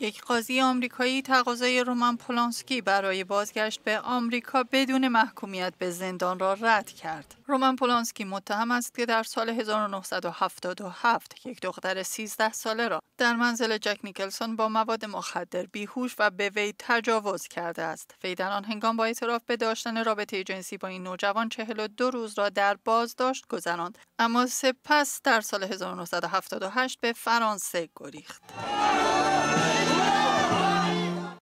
یک قاضی آمریکایی تقاضای رومان پولانسکی برای بازگشت به آمریکا بدون محکومیت به زندان را رد کرد. رومان پولانسکی متهم است که در سال 1977 یک دختر 13 ساله را در منزل جک نیکلسون با مواد مخدر بیهوش و به وی تجاوز کرده است. وی در آن هنگام با اعتراف به داشتن رابطه جنسی با این نوجوان 42 روز را در بازداشت گذراند، اما سپس در سال 1978 به فرانسه گریخت.